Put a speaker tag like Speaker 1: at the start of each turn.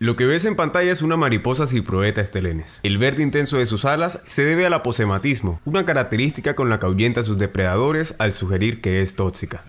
Speaker 1: Lo que ves en pantalla es una mariposa ciproeta estelenes. El verde intenso de sus alas se debe al aposematismo, una característica con la que ahuyenta a sus depredadores al sugerir que es tóxica.